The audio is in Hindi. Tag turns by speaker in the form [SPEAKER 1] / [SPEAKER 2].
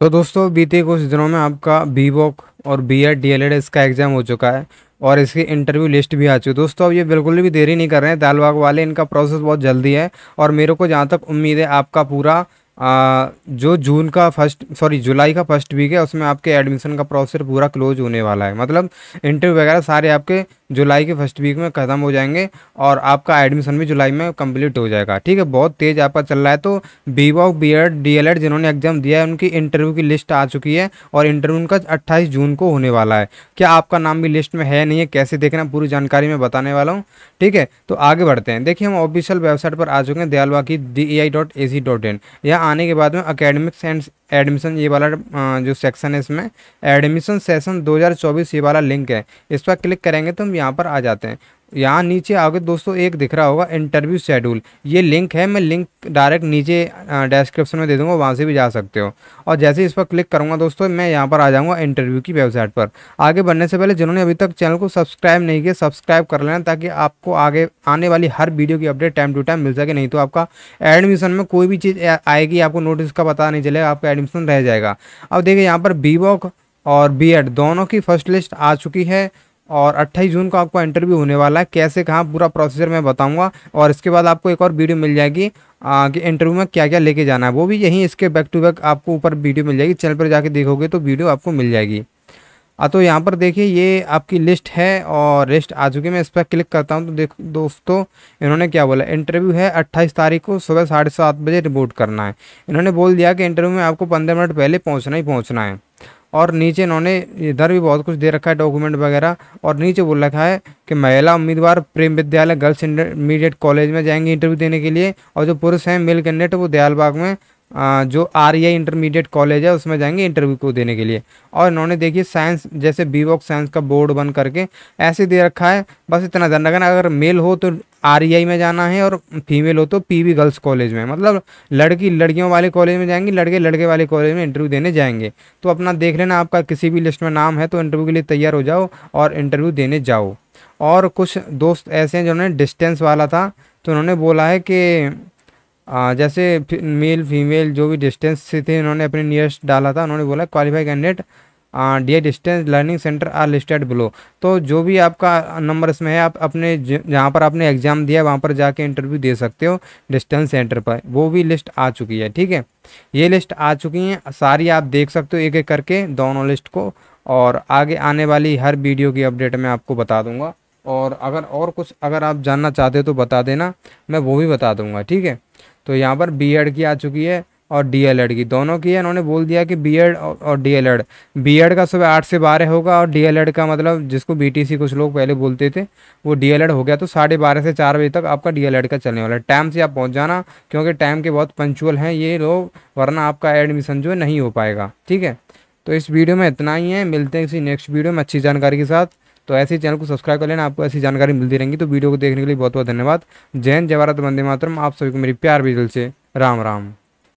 [SPEAKER 1] तो दोस्तों बीते कुछ दिनों में आपका बी और बी एड डी इसका एग्ज़ाम हो चुका है और इसकी इंटरव्यू लिस्ट भी आ चुकी है दोस्तों अब ये बिल्कुल भी देरी नहीं कर रहे हैं दाल वाले इनका प्रोसेस बहुत जल्दी है और मेरे को जहाँ तक उम्मीद है आपका पूरा आ, जो जून का फर्स्ट सॉरी जुलाई का फर्स्ट वीक है उसमें आपके एडमिशन का प्रोसेस पूरा क्लोज होने वाला है मतलब इंटरव्यू वगैरह सारे आपके जुलाई के फर्स्ट वीक में ख़त्म हो जाएंगे और आपका एडमिशन भी जुलाई में कंप्लीट हो जाएगा ठीक है बहुत तेज़ आपका चल रहा है तो B walk B Ed D El Ed जिन्होंने एग्जाम दिया है उनकी इंटरव्यू की लिस्ट आ चुकी है और इंटरव्यू उनका अट्ठाईस जून को होने वाला है क्या आपका नाम भी लिस्ट में है नहीं है कैसे देखना पूरी जानकारी मैं बताने वाला हूँ ठीक है तो आगे बढ़ते हैं देखिए हम ऑफिशियल वेबसाइट पर आ चुके हैं दयालवा की D E e I dot A C dot in यहाँ आने के बाद में अकेडमिक सेंस एडमिशन ये वाला जो सेक्शन है इसमें एडमिशन सेशन 2024 ये वाला लिंक है इस पर क्लिक करेंगे तो हम यहाँ पर आ जाते हैं यहाँ नीचे आगे दोस्तों एक दिख रहा होगा इंटरव्यू शेड्यूल ये लिंक है मैं लिंक डायरेक्ट नीचे डिस्क्रिप्शन में दे दूँगा वहाँ से भी जा सकते हो और जैसे इस पर क्लिक करूँगा दोस्तों मैं यहाँ पर आ जाऊँगा इंटरव्यू की वेबसाइट पर आगे बढ़ने से पहले जिन्होंने अभी तक चैनल को सब्सक्राइब नहीं किया सब्सक्राइब कर लेना ताकि आपको आगे आने वाली हर वीडियो की अपडेट टाइम टू टाइम मिल सके नहीं तो आपका एडमिशन में कोई भी चीज़ आएगी आपको नोटिस का पता नहीं चलेगा आपका एडमिशन रह जाएगा अब देखिए यहाँ पर बी और बी दोनों की फर्स्ट लिस्ट आ चुकी है और 28 जून को आपको इंटरव्यू होने वाला है कैसे कहाँ पूरा प्रोसीजर मैं बताऊंगा और इसके बाद आपको एक और वीडियो मिल जाएगी आ, कि इंटरव्यू में क्या क्या लेके जाना है वो भी यहीं इसके बैक टू बैक आपको ऊपर वीडियो मिल जाएगी चैनल पर जाके देखोगे तो वीडियो आपको मिल जाएगी तो यहाँ पर देखिए ये आपकी लिस्ट है और लिस्ट आ चुकी है मैं इस पर क्लिक करता हूँ तो देख दोस्तों इन्होंने क्या बोला इंटरव्यू है अट्ठाईस तारीख को सुबह साढ़े सात बजे रिपोर्ट करना है इन्होंने बोल दिया कि इंटरव्यू में आपको पंद्रह मिनट पहले पहुँचना ही पहुँचना है और नीचे इन्होंने इधर भी बहुत कुछ दे रखा है डॉक्यूमेंट वगैरह और नीचे बोल रखा है कि महिला उम्मीदवार प्रेम विद्यालय गर्ल्स इंटरमीडिएट कॉलेज में जाएंगे इंटरव्यू देने के लिए और जो पुरुष हैं मेल कैंडिडेट वो दयालबाग में जो आर आई इंटरमीडिएट कॉलेज है उसमें जाएंगे इंटरव्यू को देने के लिए और इन्होंने देखिए साइंस जैसे बी साइंस का बोर्ड बन करके ऐसे दे रखा है बस इतना ध्यान रखना अगर मेल हो तो आर e में जाना है और फीमेल हो तो पी गर्ल्स कॉलेज में मतलब लड़की लड़कियों वाले कॉलेज में जाएंगी लड़के लड़के वाले कॉलेज में इंटरव्यू देने जाएंगे तो अपना देख लेना आपका किसी भी लिस्ट में नाम है तो इंटरव्यू के लिए तैयार हो जाओ और इंटरव्यू देने जाओ और कुछ दोस्त ऐसे हैं जिन्होंने डिस्टेंस वाला था तो उन्होंने बोला है कि आ, जैसे मेल फीमेल जो भी डिस्टेंस से थे इन्होंने अपने नियरेस्ट डाला था उन्होंने बोला qualify candidate the distance learning centre are listed below तो जो भी आपका नंबर इसमें है आप अपने जहाँ पर आपने एग्ज़ाम दिया वहाँ पर जाके इंटरव्यू दे सकते हो डिस्टेंस सेंटर पर वो भी लिस्ट आ चुकी है ठीक है ये लिस्ट आ चुकी हैं सारी आप देख सकते हो एक एक करके दोनों लिस्ट को और आगे आने वाली हर वीडियो की अपडेट मैं आपको बता दूँगा और अगर और कुछ अगर आप जानना चाहते हो तो बता देना मैं वो भी बता दूँगा ठीक है तो यहाँ पर बी एड की आ चुकी है और डी एल एड की दोनों की है इन्होंने बोल दिया कि बी एड और D El Ed B Ed का सुबह आठ से बारह होगा और डी एल एड का मतलब जिसको बी टी सी कुछ लोग पहले बोलते थे वो डी एल एड हो गया तो साढ़े बारह से चार बजे तक आपका डी एल एड का चलने वाला है टाइम से आप पहुँच जाना क्योंकि टाइम के बहुत पंचुअल हैं ये लोग वरना आपका एडमिशन जो है नहीं हो पाएगा ठीक है तो इस वीडियो में इतना ही है मिलते हैं किसी नेक्स्ट वीडियो में अच्छी जानकारी के साथ तो ऐसे ही चैनल को सब्सक्राइब कर लेना आपको ऐसी जानकारी मिलती रहेंगी तो वीडियो को देखने के लिए बहुत बहुत धन्यवाद जैन जवाहरत बंदे मातरम आप सभी को मेरी प्यार भी दिल से राम राम